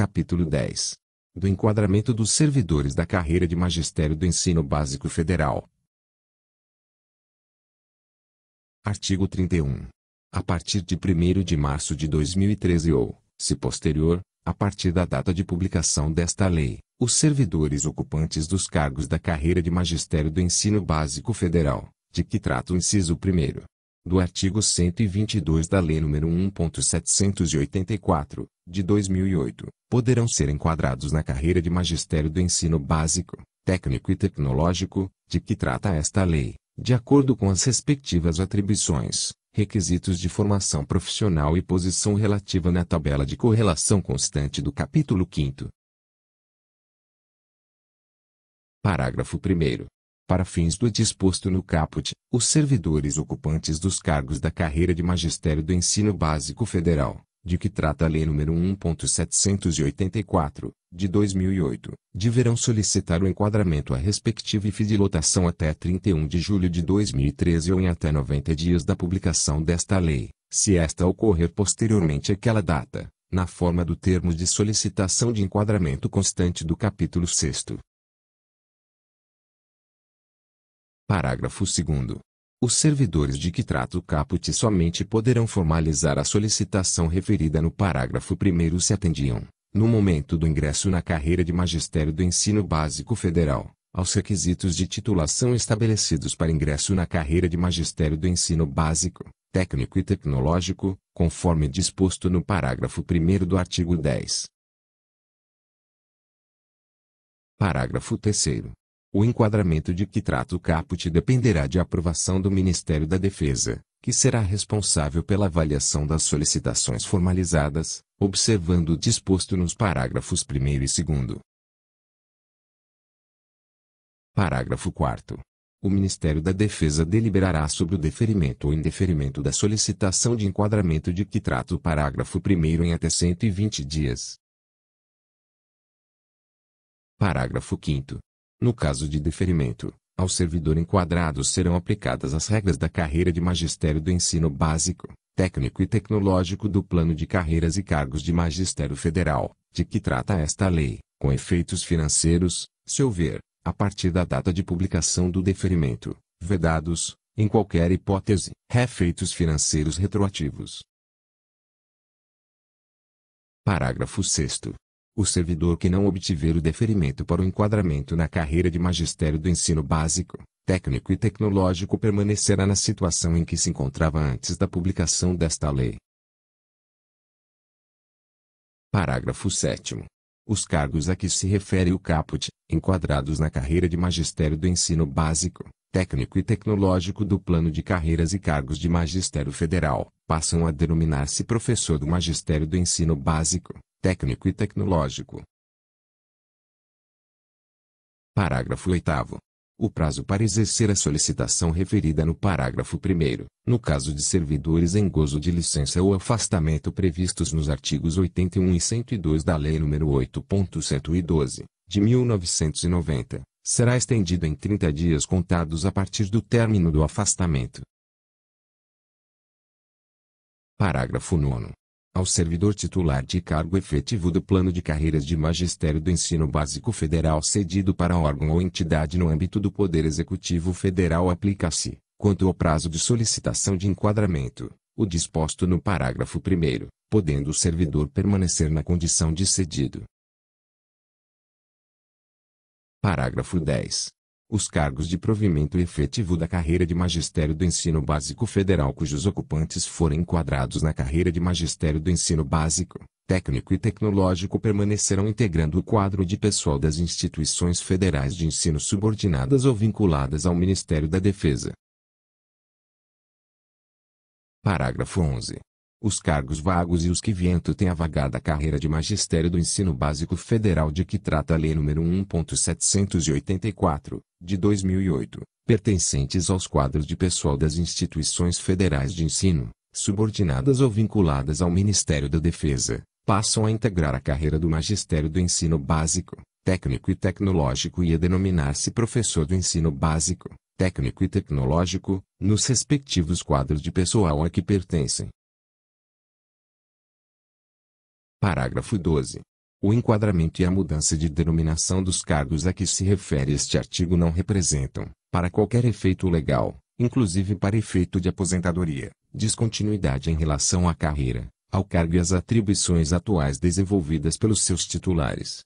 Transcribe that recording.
Capítulo 10. Do enquadramento dos servidores da carreira de Magistério do Ensino Básico Federal. Artigo 31. A partir de 1 de março de 2013 ou, se posterior, a partir da data de publicação desta lei, os servidores ocupantes dos cargos da carreira de Magistério do Ensino Básico Federal, de que trata o inciso 1 do artigo 122 da Lei nº 1.784, de 2008, poderão ser enquadrados na carreira de magistério do ensino básico, técnico e tecnológico, de que trata esta lei, de acordo com as respectivas atribuições, requisitos de formação profissional e posição relativa na tabela de correlação constante do capítulo 5. Parágrafo 1. Para fins do disposto no caput, os servidores ocupantes dos cargos da carreira de magistério do ensino básico federal, de que trata a Lei nº 1.784, de 2008, deverão solicitar o enquadramento à respectiva fidelotação até 31 de julho de 2013 ou em até 90 dias da publicação desta lei, se esta ocorrer posteriormente àquela data, na forma do termo de solicitação de enquadramento constante do capítulo 6 Parágrafo 2 os servidores de que trata o caput somente poderão formalizar a solicitação referida no parágrafo 1 se atendiam, no momento do ingresso na carreira de magistério do ensino básico federal, aos requisitos de titulação estabelecidos para ingresso na carreira de magistério do ensino básico, técnico e tecnológico, conforme disposto no parágrafo 1 do artigo 10. Parágrafo 3. O enquadramento de que trata o caput dependerá de aprovação do Ministério da Defesa, que será responsável pela avaliação das solicitações formalizadas, observando o disposto nos parágrafos 1 e 2. Parágrafo 4. O Ministério da Defesa deliberará sobre o deferimento ou indeferimento da solicitação de enquadramento de que trata o parágrafo 1 em até 120 dias. Parágrafo 5. No caso de deferimento, ao servidor enquadrado serão aplicadas as regras da carreira de magistério do ensino básico, técnico e tecnológico do plano de carreiras e cargos de magistério federal, de que trata esta lei, com efeitos financeiros, se houver, a partir da data de publicação do deferimento, vedados, em qualquer hipótese, refeitos financeiros retroativos. Parágrafo 6 o servidor que não obtiver o deferimento para o enquadramento na carreira de magistério do ensino básico, técnico e tecnológico permanecerá na situação em que se encontrava antes da publicação desta lei. Parágrafo 7. Os cargos a que se refere o caput, enquadrados na carreira de magistério do ensino básico, técnico e tecnológico do plano de carreiras e cargos de magistério federal, passam a denominar-se professor do magistério do ensino básico, técnico e tecnológico. Parágrafo 8 o prazo para exercer a solicitação referida no parágrafo 1, no caso de servidores em gozo de licença ou afastamento previstos nos artigos 81 e 102 da Lei nº 8.112, de 1990, será estendido em 30 dias contados a partir do término do afastamento. Parágrafo 9 ao servidor titular de cargo efetivo do plano de carreiras de magistério do ensino básico federal cedido para órgão ou entidade no âmbito do Poder Executivo Federal aplica-se, quanto ao prazo de solicitação de enquadramento, o disposto no parágrafo 1 podendo o servidor permanecer na condição de cedido. Parágrafo 10 os cargos de provimento efetivo da carreira de magistério do ensino básico federal cujos ocupantes forem enquadrados na carreira de magistério do ensino básico, técnico e tecnológico permanecerão integrando o quadro de pessoal das instituições federais de ensino subordinadas ou vinculadas ao Ministério da Defesa. Parágrafo 11 os cargos vagos e os que viento tem a da carreira de magistério do ensino básico federal de que trata a Lei número 1.784, de 2008, pertencentes aos quadros de pessoal das instituições federais de ensino, subordinadas ou vinculadas ao Ministério da Defesa, passam a integrar a carreira do magistério do ensino básico, técnico e tecnológico e a denominar-se professor do ensino básico, técnico e tecnológico, nos respectivos quadros de pessoal a que pertencem. Parágrafo 12. O enquadramento e a mudança de denominação dos cargos a que se refere este artigo não representam, para qualquer efeito legal, inclusive para efeito de aposentadoria, descontinuidade em relação à carreira, ao cargo e às atribuições atuais desenvolvidas pelos seus titulares,